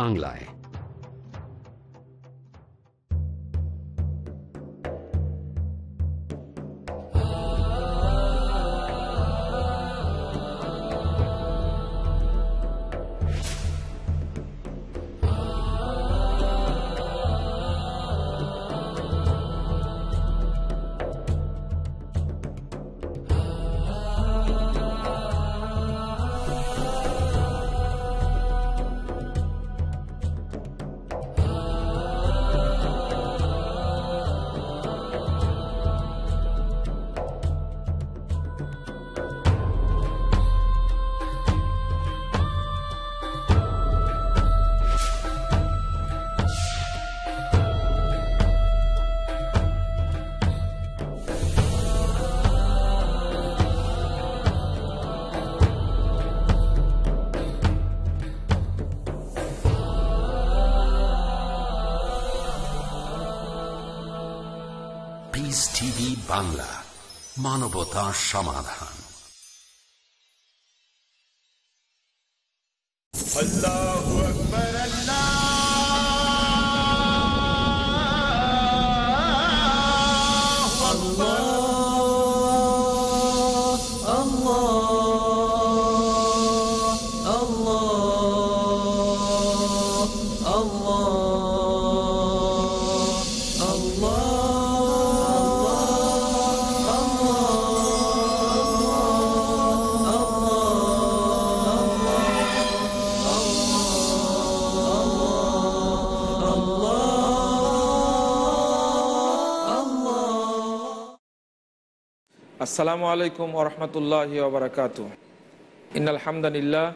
বাংলায় বাংলা মানবতা সমাধান আসসালামু আলাইকুম ওরহমতুল্লাহ ওবরাকাত ইনালহামদানিল্লাহ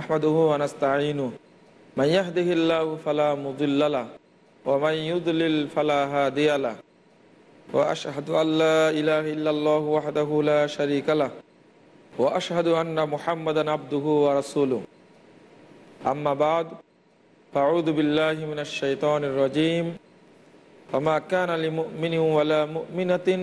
আহমদুহু আনাস্তাইনু মাইয়াহদিহিল্লাহ ফালা মুদুল্লালা ওমাইউদ্দিল ফালা হাদিয়ালা ও আশাহাদু আল্লাহ ইলাহ ইল্লাল্লাহ ওয়াহদাহুলা শারিকালা ও আশাহাদু আন্না মুহাম্মাদান আব্দুহু ওয়া রাসূলু আম্মা বাদ ফাউযু বিল্লাহি মিনাশ শাইতানির রাজীম ওয়া কানা লিমুমিনিন ওয়ালা মুমিনাতিন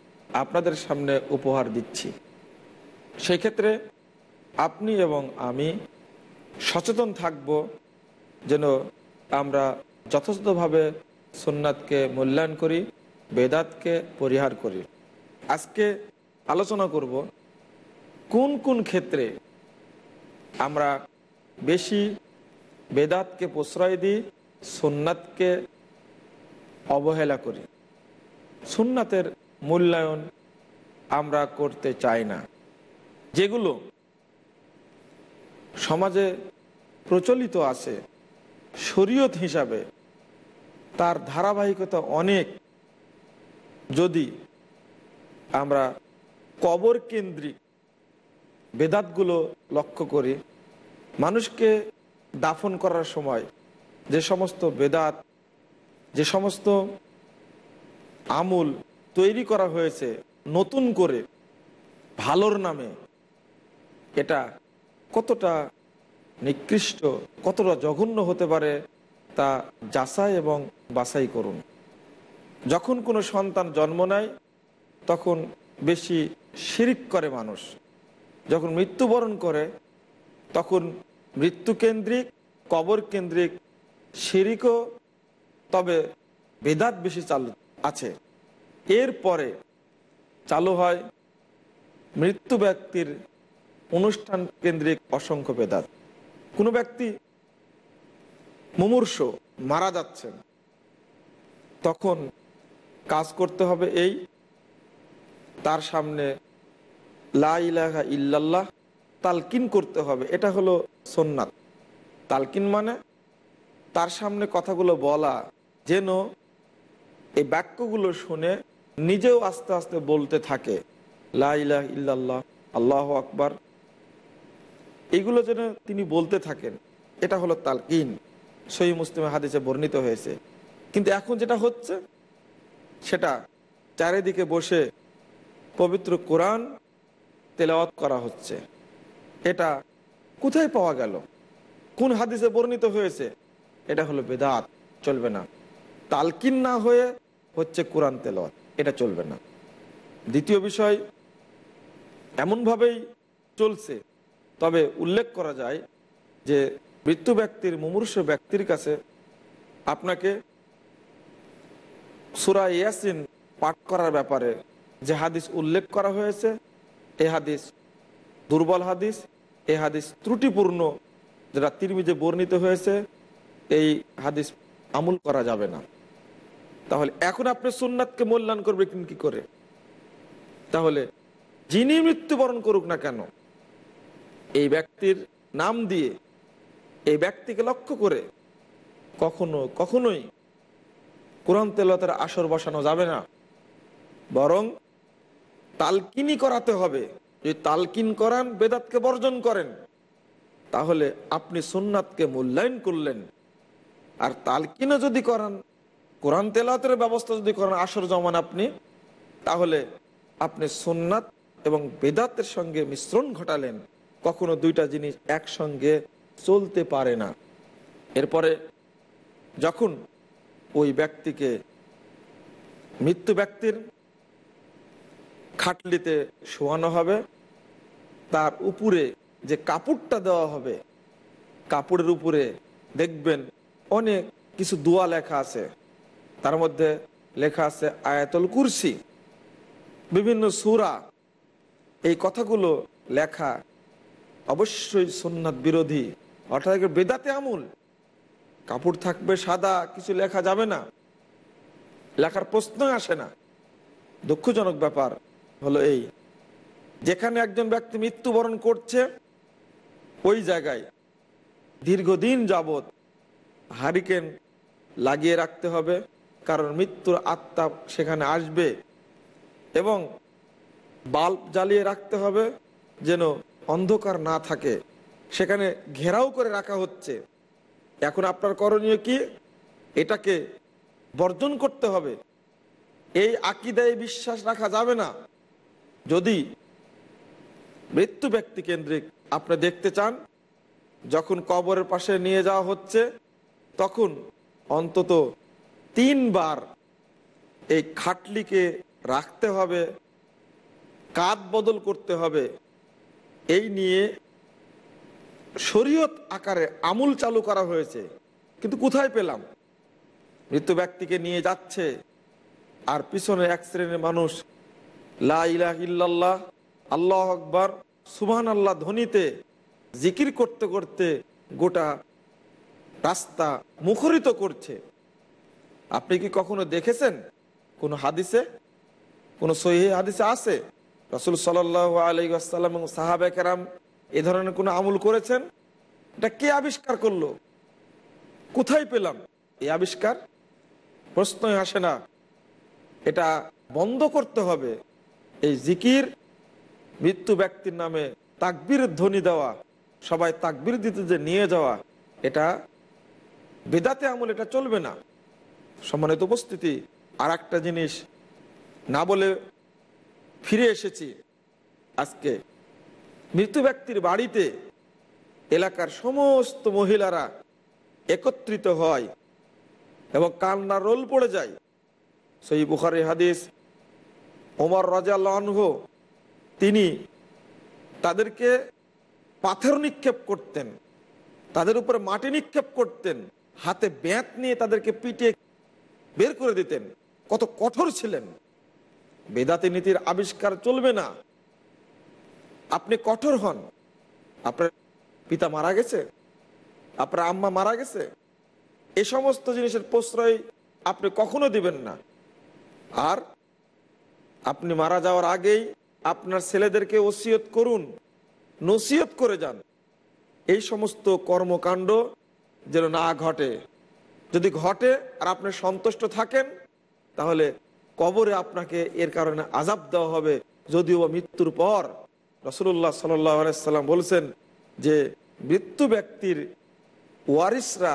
আপনাদের সামনে উপহার দিচ্ছি সেক্ষেত্রে আপনি এবং আমি সচেতন থাকব যেন আমরা যথাযথভাবে সোননাথকে মূল্যায়ন করি বেদাতকে পরিহার করি আজকে আলোচনা করব কোন কোন ক্ষেত্রে আমরা বেশি বেদাতকে প্রশ্রয় দিই সোননাথকে অবহেলা করি সুন্নাতের মূল্যায়ন আমরা করতে চাই না যেগুলো সমাজে প্রচলিত আছে শরীয়ত হিসাবে তার ধারাবাহিকতা অনেক যদি আমরা কবর কেন্দ্রিক বেদাতগুলো লক্ষ্য করি মানুষকে দাফন করার সময় যে সমস্ত বেদাত যে সমস্ত আমূল তৈরি করা হয়েছে নতুন করে ভালোর নামে এটা কতটা নিকৃষ্ট কতটা জঘন্য হতে পারে তা যাচাই এবং বাছাই করুন যখন কোনো সন্তান জন্ম নেয় তখন বেশি শিরিক করে মানুষ যখন মৃত্যুবরণ করে তখন মৃত্যুকেন্দ্রিক কবর কেন্দ্রিক শিরিকও তবে বেদাত বেশি চালু আছে এরপরে চালু হয় মৃত্যু ব্যক্তির অনুষ্ঠান কেন্দ্রিক অসংখ্য বেদাত কোনো ব্যক্তি মুমূর্ষ মারা যাচ্ছেন তখন কাজ করতে হবে এই তার সামনে লাইলাহা ইল্লাল্লাহ তালকিন করতে হবে এটা হলো সোননাথ তালকিন মানে তার সামনে কথাগুলো বলা যেন এই বাক্যগুলো শুনে নিজেও আস্তে আস্তে বলতে থাকে লাইলা ইল্লাল্লাহ আল্লাহ আকবার এগুলো যেন তিনি বলতে থাকেন এটা হলো তালকিন সহি মুসলিম হাদিসে বর্ণিত হয়েছে কিন্তু এখন যেটা হচ্ছে সেটা চারিদিকে বসে পবিত্র কোরআন তেলাওয়াত করা হচ্ছে এটা কোথায় পাওয়া গেল কোন হাদিসে বর্ণিত হয়েছে এটা হলো বেদাত চলবে না তালকিন না হয়ে হচ্ছে কোরআন তেল এটা চলবে না দ্বিতীয় বিষয় এমনভাবেই চলছে তবে উল্লেখ করা যায় যে মৃত্যু ব্যক্তির মুমূর্ষ ব্যক্তির কাছে আপনাকে সুরা ইয়াসিন পাঠ করার ব্যাপারে যে হাদিস উল্লেখ করা হয়েছে এ হাদিস দুর্বল হাদিস এ হাদিস ত্রুটিপূর্ণ যেটা তিরমিজে বর্ণিত হয়েছে এই হাদিস আমুল করা যাবে না তাহলে এখন আপনি সুন্নাতকে মূল্যায়ন করবেন কি করে তাহলে যিনি মৃত্যুবরণ করুক না কেন এই ব্যক্তির নাম দিয়ে এই ব্যক্তিকে লক্ষ্য করে কখনো কখনোই কোরআন তেলতার আসর বসানো যাবে না বরং তালকিনই করাতে হবে যদি তালকিন করান বেদাতকে বর্জন করেন তাহলে আপনি সোননাথকে মূল্যায়ন করলেন আর তালকিনও যদি করান কোরআন তেলাতের ব্যবস্থা যদি করেন আসর জমান আপনি তাহলে আপনি সোননাথ এবং বেদাতের সঙ্গে মিশ্রণ ঘটালেন কখনো দুইটা জিনিস একসঙ্গে চলতে পারে না এরপরে যখন ওই ব্যক্তিকে মৃত্যু ব্যক্তির খাটলিতে শোয়ানো হবে তার উপরে যে কাপড়টা দেওয়া হবে কাপড়ের উপরে দেখবেন অনেক কিছু দোয়া লেখা আছে তার মধ্যে লেখা আছে আয়াতুল কুরসি বিভিন্ন সুরা এই কথাগুলো লেখা অবশ্যই সোনাদ বিরোধী অর্থাৎ বেদাতে আমুল কাপড় থাকবে সাদা কিছু লেখা যাবে না লেখার প্রশ্ন আসে না দুঃখজনক ব্যাপার হলো এই যেখানে একজন ব্যক্তি মৃত্যুবরণ করছে ওই জায়গায় দীর্ঘদিন যাবত হারিকেন লাগিয়ে রাখতে হবে কারণ মৃত্যুর আত্মা সেখানে আসবে এবং বাল্ব জ্বালিয়ে রাখতে হবে যেন অন্ধকার না থাকে সেখানে ঘেরাও করে রাখা হচ্ছে এখন আপনার করণীয় কি এটাকে বর্জন করতে হবে এই আকিদায় বিশ্বাস রাখা যাবে না যদি মৃত্যু ব্যক্তি কেন্দ্রিক আপনি দেখতে চান যখন কবরের পাশে নিয়ে যাওয়া হচ্ছে তখন অন্তত তিনবার এই খাটলিকে রাখতে হবে কাত বদল করতে হবে এই নিয়ে শরীয়ত আকারে আমুল চালু করা হয়েছে কিন্তু কোথায় পেলাম মৃত ব্যক্তিকে নিয়ে যাচ্ছে আর পিছনে এক শ্রেণীর মানুষ লাহ আল্লাহ আকবর সুবহান আল্লাহ ধ্বনিতে জিকির করতে করতে গোটা রাস্তা মুখরিত করছে আপনি কি কখনো দেখেছেন কোনো হাদিসে কোনো সহি হাদিসে আছে রসুল সাল্লাহ আলাইসাল্লাম এবং সাহাবেকেরাম এ ধরনের কোনো আমল করেছেন এটা কে আবিষ্কার করলো কোথায় পেলাম এই আবিষ্কার প্রশ্নই আসে না এটা বন্ধ করতে হবে এই জিকির মৃত্যু ব্যক্তির নামে তাকবির ধ্বনি দেওয়া সবাই তাকবির দিতে যে নিয়ে যাওয়া এটা বেদাতে আমল এটা চলবে না সম্মানিত উপস্থিতি আর একটা জিনিস না বলে ফিরে এসেছি আজকে মৃত ব্যক্তির বাড়িতে এলাকার সমস্ত মহিলারা একত্রিত হয় এবং কান্না রোল পড়ে যায় সেই বুখারি হাদিস ওমর রাজা লহ তিনি তাদেরকে পাথর নিক্ষেপ করতেন তাদের উপরে মাটি নিক্ষেপ করতেন হাতে ব্যাঁত নিয়ে তাদেরকে পিটিয়ে বের করে দিতেন কত কঠোর ছিলেন বেদাতি নীতির আবিষ্কার চলবে না আপনি কঠোর হন আপনার পিতা মারা গেছে আপনার আম্মা মারা গেছে এ সমস্ত জিনিসের প্রশ্রয় আপনি কখনো দিবেন না আর আপনি মারা যাওয়ার আগেই আপনার ছেলেদেরকে ওসিয়ত করুন নসিয়ত করে যান এই সমস্ত কর্মকাণ্ড যেন না ঘটে যদি ঘটে আর আপনি সন্তুষ্ট থাকেন তাহলে কবরে আপনাকে এর কারণে আজাব দেওয়া হবে যদিও মৃত্যুর পর রসুল্লাহ সাল্লাম বলছেন যে মৃত্যু ব্যক্তির ওয়ারিসরা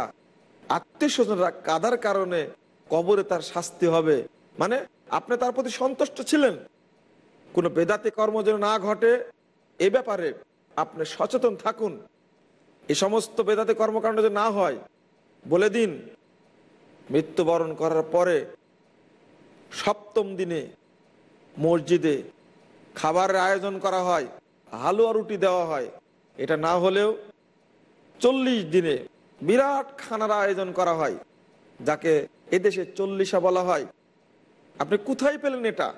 আত্মীয় স্বজনরা কাদার কারণে কবরে তার শাস্তি হবে মানে আপনি তার প্রতি সন্তুষ্ট ছিলেন কোনো বেদাতে কর্ম যেন না ঘটে এ ব্যাপারে আপনি সচেতন থাকুন এ সমস্ত বেদাতে কর্মকাণ্ড যে না হয় বলে দিন মৃত্যুবরণ করার পরে সপ্তম দিনে মসজিদে খাবারের আয়োজন করা হয় হালুয়া রুটি দেওয়া হয় এটা না হলেও চল্লিশ দিনে বিরাট খানার আয়োজন করা হয় যাকে এদেশে চল্লিশা বলা হয় আপনি কোথায় পেলেন এটা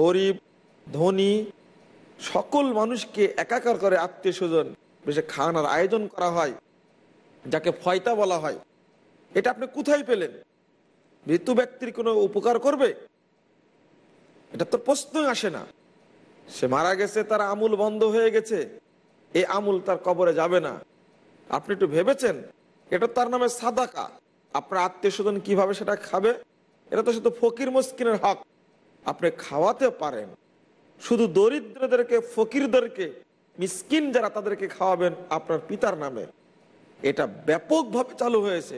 গরিব ধনী সকল মানুষকে একাকার করে আত্মীয় স্বজন বেশি খানার আয়োজন করা হয় যাকে ফয়তা বলা হয় এটা আপনি কোথায় পেলেন মৃত্যু ব্যক্তির কোনো উপকার করবে এটা তো প্রশ্নই আসে না সে মারা গেছে তার আমুল বন্ধ হয়ে গেছে এ আমুল তার কবরে যাবে না আপনি একটু ভেবেছেন এটা তার নামে সাদাকা আপনার আত্মীয় স্বজন কীভাবে সেটা খাবে এটা তো শুধু ফকির মুস্কিনের হক আপনি খাওয়াতে পারেন শুধু দরিদ্রদেরকে ফকিরদেরকে মিসকিন যারা তাদেরকে খাওয়াবেন আপনার পিতার নামে এটা ব্যাপকভাবে চালু হয়েছে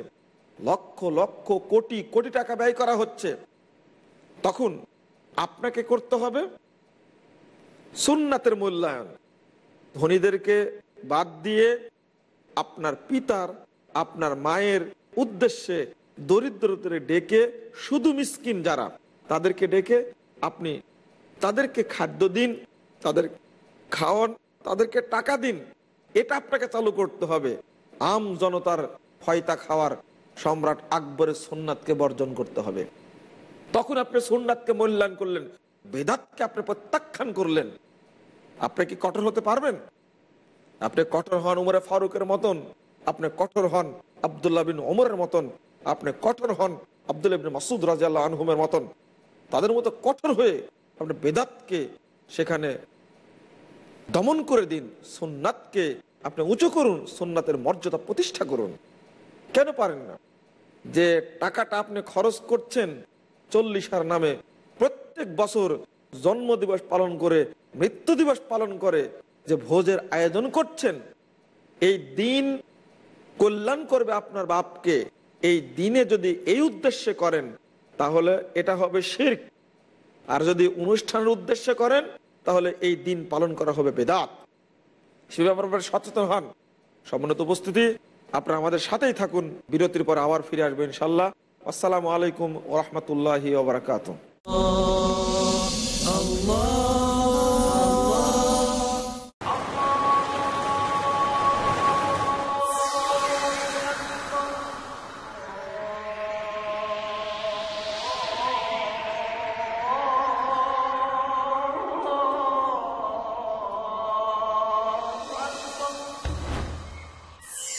লক্ষ লক্ষ কোটি কোটি টাকা ব্যয় করা হচ্ছে তখন আপনাকে করতে হবে সুন্নাতের মূল্যায়ন ধনীদেরকে বাদ দিয়ে আপনার পিতার আপনার মায়ের উদ্দেশ্যে দরিদ্রদের ডেকে শুধু মিসকিন যারা তাদেরকে ডেকে আপনি তাদেরকে খাদ্য দিন তাদের খাওয়ান তাদেরকে টাকা দিন এটা আপনাকে চালু করতে হবে আম জনতার ফয়তা খাওয়ার সম্রাট আকবরের সোননাথকে বর্জন করতে হবে তখন আপনি সোননাথকে মূল্যায়ন করলেন বেদাতকে আপনি প্রত্যাখ্যান করলেন আপনি কি কঠোর হতে পারবেন আপনি কঠোর হন উমরে ফারুকের মতন আপনি কঠোর হন আবদুল্লাহ বিন ওমরের মতন আপনি কঠোর হন আবদুল্লাহ বিন মাসুদ রাজাল্লাহ আনহুমের মতন তাদের মতো কঠোর হয়ে আপনি বেদাতকে সেখানে দমন করে দিন সোননাথকে আপনি উঁচু করুন সোননাথের মর্যাদা প্রতিষ্ঠা করুন কেন পারেন না যে টাকাটা আপনি খরচ করছেন চল্লিশার নামে প্রত্যেক বছর জন্ম দিবস পালন করে মৃত্যু দিবস পালন করে যে ভোজের আয়োজন করছেন এই দিন কল্যাণ করবে আপনার বাপকে এই দিনে যদি এই উদ্দেশ্যে করেন তাহলে এটা হবে শির আর যদি অনুষ্ঠানের উদ্দেশ্যে করেন তাহলে এই দিন পালন করা হবে বেদাত সে ব্যাপারে সচেতন হন সমন্নত উপস্থিতি আপনারা আমাদের সাথেই থাকুন বিরতির পর আবার ফিরে আসবেন ইনশাল্লাহ আসসালামু আলাইকুম ওরহমতুল্লাহি ওবরাকাত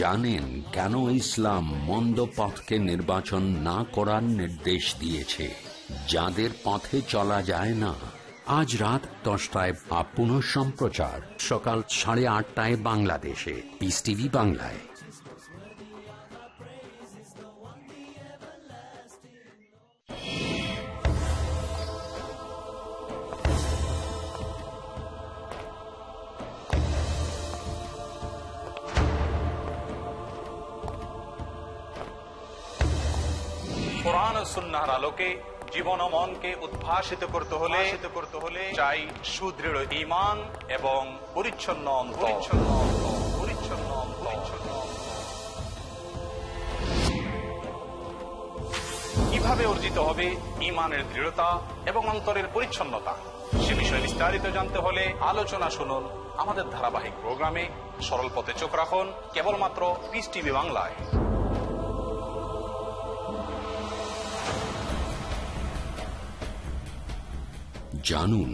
জানেন কেন ইসলাম মন্দ পথকে নির্বাচন না করার নির্দেশ দিয়েছে যাদের পথে চলা যায় না আজ রাত দশটায় বা সম্প্রচার সকাল সাড়ে আটটায় বাংলাদেশে পিস টিভি বাংলায় উদ্ভাসিত করতে হলে করতে হলে চাই সুদৃঢ় ইমান এবং পরিচ্ছন্ন পরিচ্ছন্ন পরিচ্ছন্ন পরিচ্ছন্ন কিভাবে অর্জিত হবে ইমানের দৃঢ়তা এবং অন্তরের পরিচ্ছন্নতা সে বিষয়ে বিস্তারিত জানতে হলে আলোচনা শুনুন আমাদের ধারাবাহিক প্রোগ্রামে সরল পথে চোখ রাখুন কেবলমাত্র পিস টিভি বাংলায় জানুন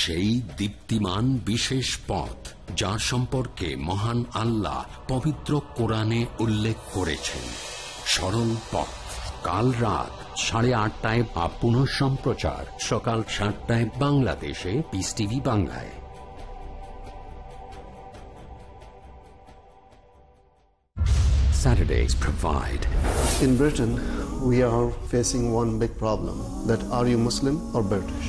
সেই দীপ্তিমান বিশেষ পথ যার সম্পর্কে মহান আল্লাহ পবিত্র কোরআনে উল্লেখ করেছেন সরল পথ কাল রাত সাড়ে আটটায় বা পুনঃ সম্প্রচার সকাল সাতটায় বাংলাদেশে পিস টিভি বাংলায় Saturdays provide. In Britain, we are facing one big problem that are you Muslim or British?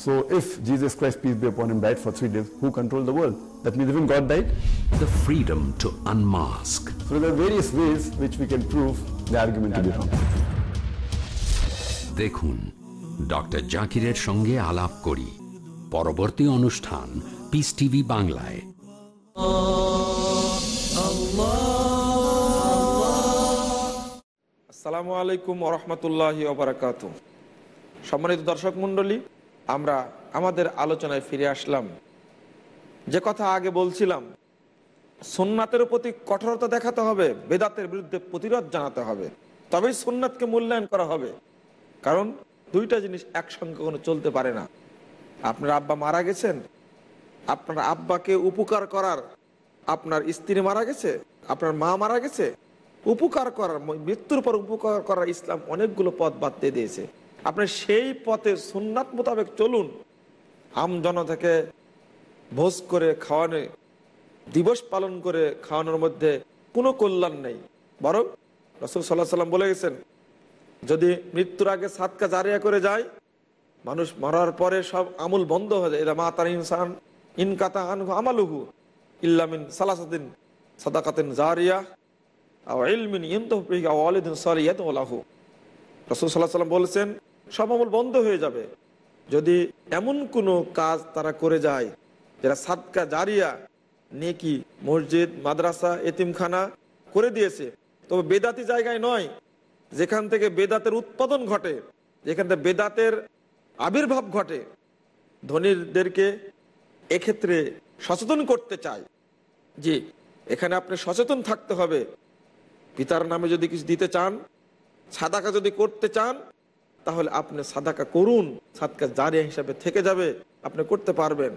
So if Jesus Christ, peace be upon him, died for three days, who controlled the world? That means even God died. The freedom to unmask. So there are various ways which we can prove the argument yeah, to be wrong. দেখুন doctor জাকিরের সঙ্গে আলাপ করি পরবর্তী অনুষ্ঠান piece TV বাংলায় আসসালামু warahmatullahi wabarakatuh. সম্মানিত দর্শক মন্ডলী আমরা আমাদের আলোচনায় ফিরে আসলাম যে কথা আগে বলছিলাম সোননাথের প্রতি কঠোরতা দেখাতে হবে বেদাতের বিরুদ্ধে প্রতিরোধ জানাতে হবে তবেই সোননাথকে মূল্যায়ন করা হবে কারণ দুইটা জিনিস একসঙ্গে কোনো চলতে পারে না আপনার আব্বা মারা গেছেন আপনার আব্বাকে উপকার করার আপনার স্ত্রী মারা গেছে আপনার মা মারা গেছে উপকার করার মৃত্যুর পর উপকার করার ইসলাম অনেকগুলো পথ বাদ দিয়ে দিয়েছে আপনি সেই পথে সুন্নাত মোতাবেক চলুন আমজনতাকে ভোজ করে খাওয়ানো দিবস পালন করে খাওয়ানোর মধ্যে কোনো কল্যাণ নেই বরং রসুল সাল্লাহ সাল্লাম বলে গেছেন যদি মৃত্যুর আগে সাতকা জারিয়া করে যায় মানুষ মরার পরে সব আমুল বন্ধ হয়ে যায় এরা মা তার ইনসান ইনকাতা আনহু আমালুহু ইল্লামিন সালাসাদিন সাদাকাতিন জারিয়া ইলমিন ইন্দিন আওয়ালিদিন সালিয়াত রসুল সাল্লাহ সাল্লাম বলেছেন সব আমল বন্ধ হয়ে যাবে যদি এমন কোনো কাজ তারা করে যায় যারা সাদকা জারিয়া নেকি মসজিদ মাদ্রাসা এতিমখানা করে দিয়েছে তবে বেদাতি জায়গায় নয় যেখান থেকে বেদাতের উৎপাদন ঘটে যেখান থেকে বেদাতের আবির্ভাব ঘটে ধনীদেরকে এক্ষেত্রে সচেতন করতে চাই যে এখানে আপনি সচেতন থাকতে হবে পিতার নামে যদি কিছু দিতে চান সাদাকা যদি করতে চান তাহলে আপনি সাদাকা করুন সাদকা জারি হিসাবে থেকে যাবে আপনি করতে পারবেন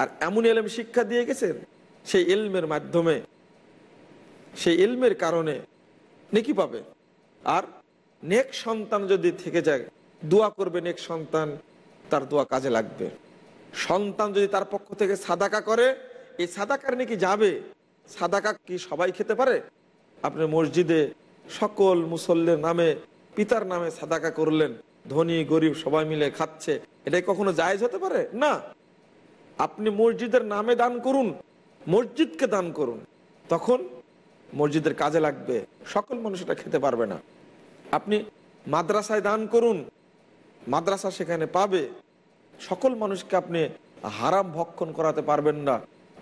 আর এমন এলম শিক্ষা দিয়ে গেছেন সেই এলমের মাধ্যমে সেই এলমের কারণে নেকি পাবে আর নেক সন্তান যদি থেকে যায় দোয়া করবে নেক সন্তান তার দোয়া কাজে লাগবে সন্তান যদি তার পক্ষ থেকে সাদাকা করে এই সাদাকার নাকি যাবে সাদাকা কি সবাই খেতে পারে আপনি মসজিদে সকল মুসল্লের নামে পিতার নামে সাদাকা করলেন ধনী গরিব সবাই মিলে খাচ্ছে এটাই কখনো জায়জ হতে পারে না আপনি মসজিদের নামে দান করুন মসজিদকে দান করুন তখন মসজিদের কাজে লাগবে সকল মানুষ এটা খেতে পারবে না আপনি মাদ্রাসায় দান করুন মাদ্রাসা সেখানে পাবে সকল মানুষকে আপনি হারাম ভক্ষণ করাতে পারবেন না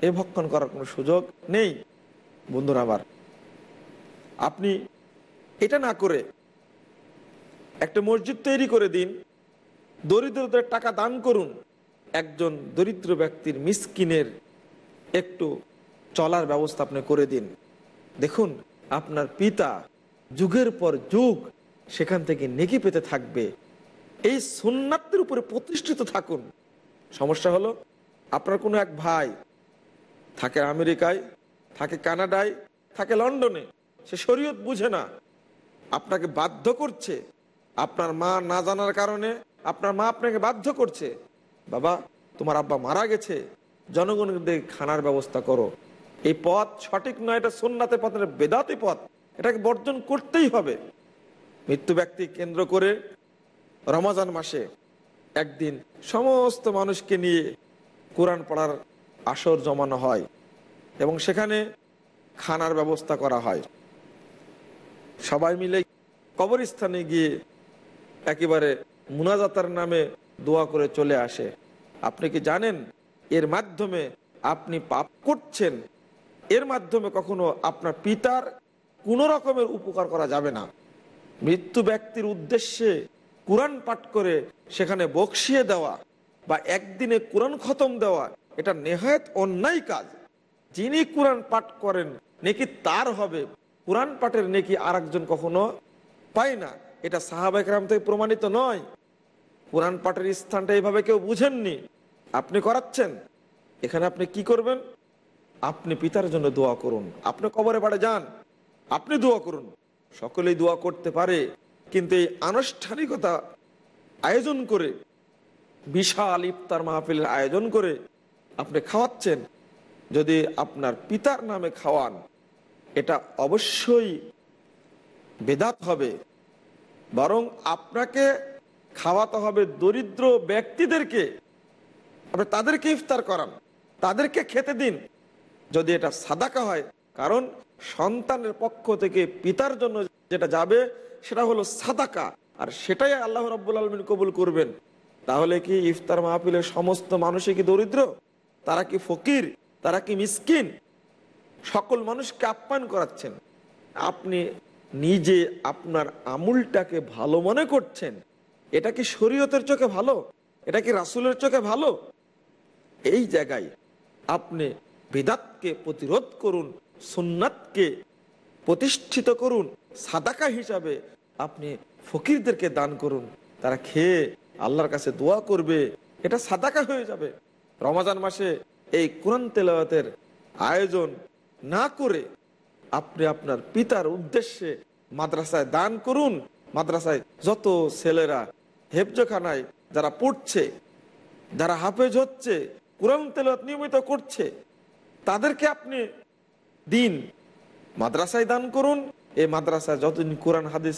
এ ভক্ষণ করার কোনো সুযোগ নেই বন্ধুরা আবার আপনি এটা না করে একটা মসজিদ তৈরি করে দিন দরিদ্রদের টাকা দান করুন একজন দরিদ্র ব্যক্তির মিসকিনের একটু চলার ব্যবস্থা আপনি করে দিন দেখুন আপনার পিতা যুগের পর যুগ সেখান থেকে নেকি পেতে থাকবে এই সোননাথের উপরে প্রতিষ্ঠিত থাকুন সমস্যা হলো আপনার কোনো এক ভাই থাকে আমেরিকায় থাকে কানাডায় থাকে লন্ডনে সে শরীয়ত বুঝে না আপনাকে বাধ্য করছে আপনার মা না জানার কারণে আপনার মা আপনাকে বাধ্য করছে বাবা তোমার আব্বা মারা গেছে জনগণদের খানার ব্যবস্থা করো এই পথ সঠিক নয় এটা সোননাথের পথ এটা বেদাতি পথ এটাকে বর্জন করতেই হবে মৃত্যু ব্যক্তি কেন্দ্র করে রমাজান মাসে একদিন সমস্ত মানুষকে নিয়ে কোরআন পড়ার আসর জমানো হয় এবং সেখানে খানার ব্যবস্থা করা হয় সবাই মিলে কবরস্থানে গিয়ে একেবারে মুনাজাতার নামে দোয়া করে চলে আসে আপনি কি জানেন এর মাধ্যমে আপনি পাপ করছেন এর মাধ্যমে কখনো আপনার পিতার কোনো রকমের উপকার করা যাবে না মৃত্যু ব্যক্তির উদ্দেশ্যে কোরআন পাঠ করে সেখানে বকশিয়ে দেওয়া বা একদিনে কোরআন খতম দেওয়া এটা নেহায়ত অন্যায় কাজ যিনি কোরআন পাঠ করেন নেকি তার হবে কোরআন পাঠের নেকি আর কখনো পায় না এটা সাহাবাহাম থেকে প্রমাণিত নয় কোরআন পাঠের স্থানটা এইভাবে কেউ বুঝেননি আপনি করাচ্ছেন এখানে আপনি কি করবেন আপনি পিতার জন্য দোয়া করুন আপনি কবরে পাড়ে যান আপনি দোয়া করুন সকলেই দোয়া করতে পারে কিন্তু এই আনুষ্ঠানিকতা আয়োজন করে বিশাল ইফতার মাহফিলের আয়োজন করে আপনি খাওয়াচ্ছেন যদি আপনার পিতার নামে খাওয়ান এটা অবশ্যই বেদাত হবে বরং আপনাকে খাওয়াতে হবে দরিদ্র ব্যক্তিদেরকে আপনি তাদেরকে ইফতার করান তাদেরকে খেতে দিন যদি এটা সাদাকা হয় কারণ সন্তানের পক্ষ থেকে পিতার জন্য যেটা যাবে সেটা হলো সাদাকা আর সেটাই আল্লাহ রব্বুল আলমিন কবুল করবেন তাহলে কি ইফতার মাহফিলের সমস্ত মানুষই কি দরিদ্র তারা কি ফকির তারা কি মিসকিন সকল মানুষকে আপ্যায়ন করাচ্ছেন আপনি নিজে আপনার আমুলটাকে ভালো মনে করছেন এটা কি শরীয়তের চোখে ভালো এটা কি রাসুলের চোখে ভালো এই জায়গায় আপনি বেদাতকে প্রতিরোধ করুন সুন্নাতকে প্রতিষ্ঠিত করুন সাদাকা হিসাবে আপনি ফকিরদেরকে দান করুন তারা খেয়ে আল্লাহর কাছে দোয়া করবে এটা সাদাকা হয়ে যাবে রমাজান মাসে এই কোরআন তেলাওয়াতের আয়োজন না করে আপনি আপনার পিতার উদ্দেশ্যে মাদ্রাসায় দান করুন মাদ্রাসায় যত ছেলেরা হেফজখানায় যারা পড়ছে যারা হাফেজ হচ্ছে কোরআন তেলত নিয়মিত করছে তাদেরকে আপনি দিন মাদ্রাসায় দান করুন এই মাদ্রাসায় যতদিন কোরআন হাদিস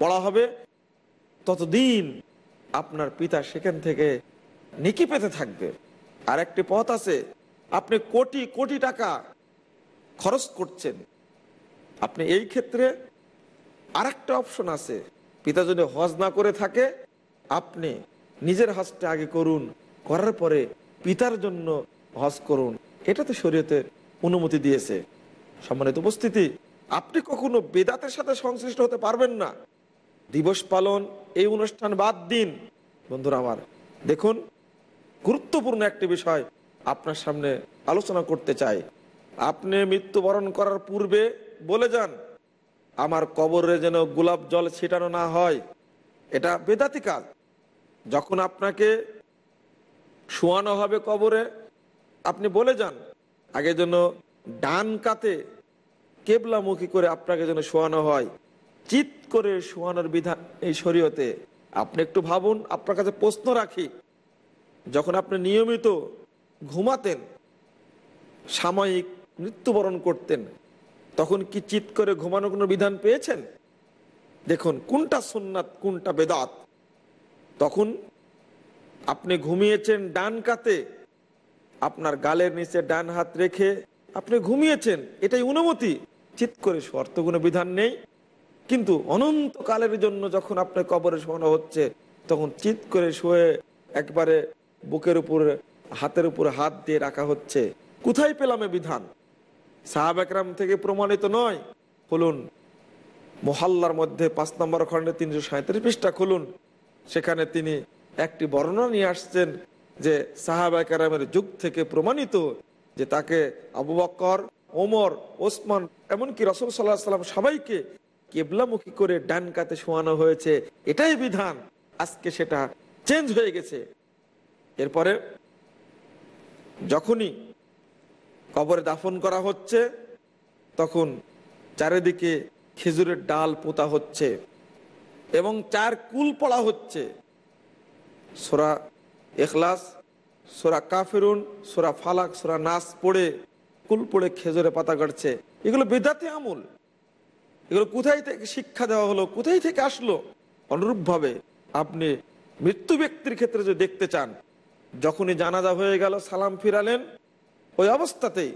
পড়া হবে ততদিন আপনার পিতা সেখান থেকে নিকি পেতে থাকবে আর একটি পথ আছে আপনি কোটি কোটি টাকা খরচ করছেন আপনি এই ক্ষেত্রে আরেকটা অপশন আছে পিতা যদি হজ না করে থাকে আপনি নিজের হজটা আগে করুন করার পরে পিতার জন্য হজ করুন এটা তো শরীয়তে অনুমতি দিয়েছে সম্মানিত উপস্থিতি আপনি কখনো বেদাতের সাথে সংশ্লিষ্ট হতে পারবেন না দিবস পালন এই অনুষ্ঠান বাদ দিন বন্ধুরা আমার দেখুন গুরুত্বপূর্ণ একটি বিষয় আপনার সামনে আলোচনা করতে চাই আপনি মৃত্যুবরণ করার পূর্বে বলে যান আমার কবরে যেন গোলাপ জল ছিটানো না হয় এটা বেদাতি কাজ যখন আপনাকে শোয়ানো হবে কবরে আপনি বলে যান আগে যেন ডান কাতে কেবলামুখী করে আপনাকে যেন শোয়ানো হয় চিত করে শোয়ানোর বিধান এই শরীয়তে আপনি একটু ভাবুন আপনার কাছে প্রশ্ন রাখি যখন আপনি নিয়মিত ঘুমাতেন সাময়িক মৃত্যুবরণ করতেন তখন কি চিৎ করে ঘুমানো কোনো বিধান পেয়েছেন দেখুন কোনটা সুন্নাত কোনটা বেদাত তখন আপনি ঘুমিয়েছেন ডান কাতে আপনার গালের নিচে ডান হাত রেখে আপনি ঘুমিয়েছেন এটাই অনুমতি চিত করে শর্ত কোনো বিধান নেই কিন্তু অনন্তকালের জন্য যখন আপনি কবরে শোয়ানো হচ্ছে তখন চিত করে শুয়ে একবারে বুকের উপর হাতের উপর হাত দিয়ে রাখা হচ্ছে কোথায় পেলামে বিধান সাহাবাকরাম থেকে প্রমাণিত নয় খুলুন মহাল্লার মধ্যে পাঁচ নম্বর খণ্ডে তিনশো সাঁত্রিশ পৃষ্ঠা খুলুন সেখানে তিনি একটি বর্ণনা নিয়ে আসছেন যে সাহাবাকরামের যুগ থেকে প্রমাণিত যে তাকে আবু বক্কর ওমর ওসমান এমনকি রসুল সাল্লাহ সাল্লাম সবাইকে কেবলামুখী করে ডান কাতে শোয়ানো হয়েছে এটাই বিধান আজকে সেটা চেঞ্জ হয়ে গেছে এরপরে যখনই কবরে দাফন করা হচ্ছে তখন চারিদিকে খেজুরের ডাল পোতা হচ্ছে এবং চার কুল পড়া হচ্ছে সোরা এখলাস সোরা কাফেরুন সোরা ফালাক সোরা নাস পড়ে কুল পড়ে খেজুরে পাতা কাটছে এগুলো বেদাতে আমল এগুলো কোথায় থেকে শিক্ষা দেওয়া হলো কোথায় থেকে আসলো অনুরূপভাবে আপনি মৃত্যু ব্যক্তির ক্ষেত্রে যদি দেখতে চান যখনই জানাজা হয়ে গেল সালাম ফিরালেন ওই অবস্থাতেই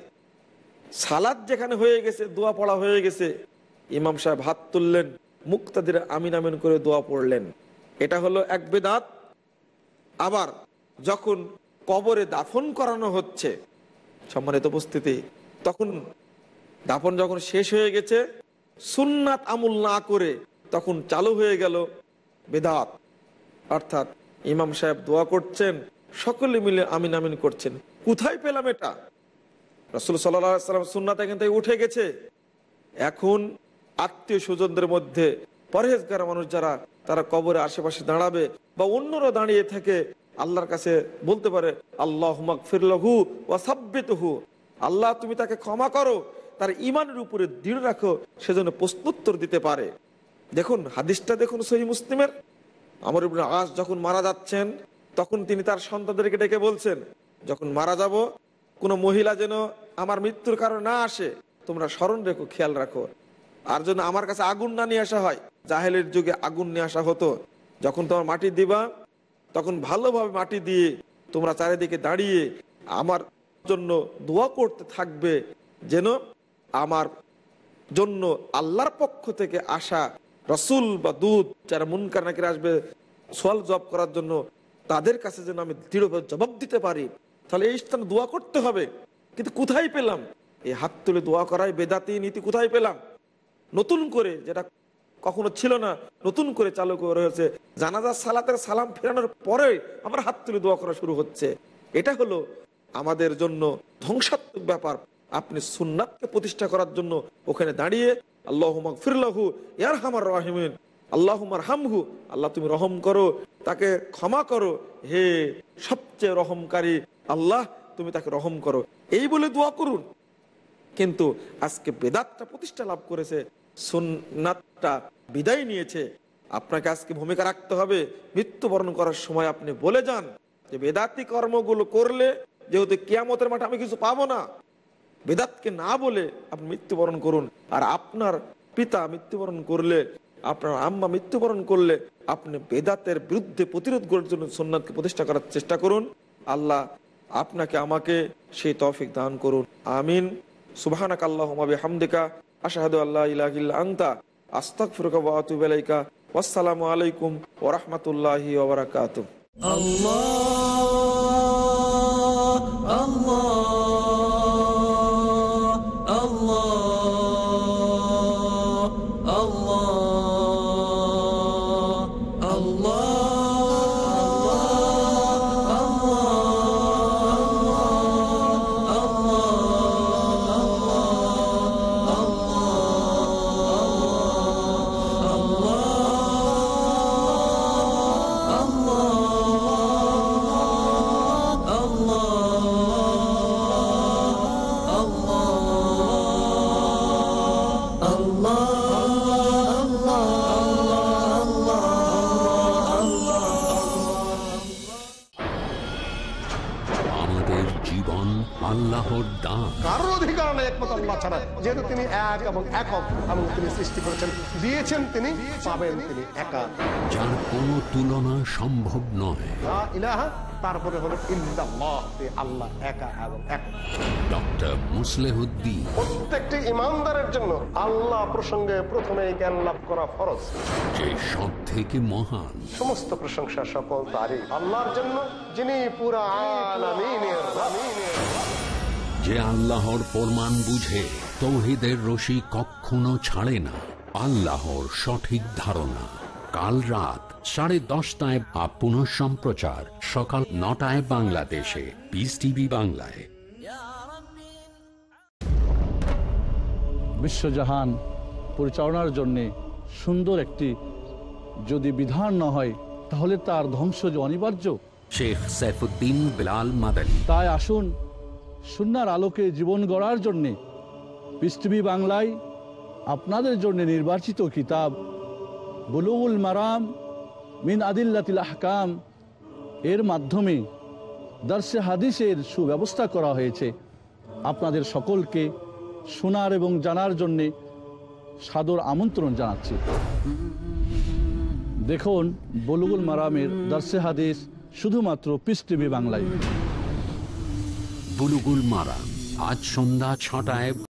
সালাদ যেখানে হয়ে গেছে দোয়া পড়া হয়ে গেছে ইমাম সাহেব হাত তুললেন মুক্তাদের আমিন আমিন করে দোয়া পড়লেন এটা হলো এক বেদাত আবার যখন কবরে দাফন করানো হচ্ছে সম্মানিত উপস্থিতি তখন দাফন যখন শেষ হয়ে গেছে সুন্নাত আমল না করে তখন চালু হয়ে গেল বেদাত অর্থাৎ ইমাম সাহেব দোয়া করছেন সকলে মিলে আমিন আমিন করছেন কোথায় পেলাম এটা রসুল সাল্লাম সুন্নাতে কিন্তু উঠে গেছে এখন আত্মীয় স্বজনদের মধ্যে পরহেজগার মানুষ যারা তারা কবরে আশেপাশে দাঁড়াবে বা অন্যরা দাঁড়িয়ে থেকে আল্লাহর কাছে বলতে পারে আল্লাহ ফিরলহু ও সাব্বিত হু আল্লাহ তুমি তাকে ক্ষমা করো তার ইমানের উপরে দৃঢ় রাখো সেজন্য প্রশ্নোত্তর দিতে পারে দেখুন হাদিসটা দেখুন সহি মুসলিমের আমার আজ যখন মারা যাচ্ছেন তখন তিনি তার সন্তানদেরকে ডেকে বলছেন যখন মারা যাব কোনো মহিলা যেন আমার মৃত্যুর কারণ না আসে তোমরা স্মরণ রেখো খেয়াল রাখো আর যেন আমার কাছে আগুন না নিয়ে আসা হয় জাহেলের যুগে আগুন নিয়ে আসা হতো যখন তোমার মাটি দিবা তখন ভালোভাবে মাটি দিয়ে তোমরা চারিদিকে দাঁড়িয়ে আমার জন্য দোয়া করতে থাকবে যেন আমার জন্য আল্লাহর পক্ষ থেকে আসা রসুল বা দুধ যারা মুন নাকি আসবে সোয়াল জব করার জন্য তাদের কাছে যেন আমি দৃঢ়ভাবে জবাব দিতে পারি তাহলে এই স্থানে দোয়া করতে হবে কিন্তু কোথায় পেলাম এই হাত তুলে দোয়া করায় বেদাতি নীতি কোথায় পেলাম নতুন করে যেটা কখনো ছিল না নতুন করে চালু করে রয়েছে জানাজার সালাতের সালাম ফেরানোর পরে আমরা হাত তুলে দোয়া করা শুরু হচ্ছে এটা হলো আমাদের জন্য ধ্বংসাত্মক ব্যাপার আপনি সুন্নাতকে প্রতিষ্ঠা করার জন্য ওখানে দাঁড়িয়ে আল্লাহ মাকফিরাহু ইয়ার হামার রাহিমিন আল্লাহমার হামহু আল্লাহ তুমি রহম করো তাকে ক্ষমা করো হে সবচেয়ে রহমকারী আল্লাহ তুমি তাকে রহম করো এই বলে দোয়া করুন কিন্তু আজকে বেদাতটা প্রতিষ্ঠা লাভ করেছে সুন্নাতটা বিদায় নিয়েছে আপনাকে আজকে ভূমিকা রাখতে হবে মৃত্যুবরণ করার সময় আপনি বলে যান যে বেদাতি কর্মগুলো করলে যেহেতু কিয়ামতের মাঠে আমি কিছু পাবো না বেদাতকে না বলে আপনি মৃত্যুবরণ করুন আর আপনার পিতা মৃত্যুবরণ করলে আপনার আম্মা মৃত্যুবরণ করলে আপনি বেদাতের বিরুদ্ধে প্রতিরোধ করার জন্য সোননাথকে প্রতিষ্ঠা করার চেষ্টা করুন আল্লাহ আপনাকে আমাকে সেই তৌফিক দান করুন আমিন সুবাহানাক আল্লাহমাবি হামদিকা আশাহাদু আল্লাহ ইলাহিল্লা আন্তা আস্তাক ফিরকা ওয়াতুবাইকা আসসালামু আলাইকুম ওরহমতুল্লাহি ওবরাকাত আল্লাহ যেহেতু তিনি এক এবং একক এবং তিনি সৃষ্টি করেছেন দিয়েছেন তিনি পাবেন তিনি একা যার কোনো তুলনা সম্ভব নয় ইলাহা তারপরে আল্লাহ একা এক ডক্টর মুসলেহুদ্দিন প্রত্যেকটি ইমানদারের জন্য আল্লাহ প্রসঙ্গে জ্ঞান লাভ করা সব থেকে মহান সমস্ত প্রশংসা আল্লাহর জন্য যিনি পুরা যে আল্লাহর প্রমাণ বুঝে তৌহিদের রশি কখনো ছাড়ে না আল্লাহর সঠিক ধারণা কাল রাত সাড়ে দশটায় বা পুনঃ সম্প্রচার সকাল নটায় বাংলাদেশে পিস টিভি বাংলায় বিশ্বজাহান পরিচালনার জন্যে সুন্দর একটি যদি বিধান না হয় তাহলে তার ধ্বংস যে অনিবার্য শেখ সাইফুদ্দিন বিলাল মাদানী তাই আসুন সুনার আলোকে জীবন গড়ার জন্যে পৃথিবী বাংলায় আপনাদের জন্য নির্বাচিত কিতাব বুলুগুল মারাম মিন আদিল্লাতিল আহকাম এর মাধ্যমে দর্শে হাদিসের সুব্যবস্থা করা হয়েছে আপনাদের সকলকে শোনার এবং জানার জন্যে সাদর আমন্ত্রণ জানাচ্ছি দেখুন বলুগুল মারামের দর্শে হাদিস শুধুমাত্র পিস টিভি বাংলায় বুলুগুল মারাম আজ সন্ধ্যা ছটায়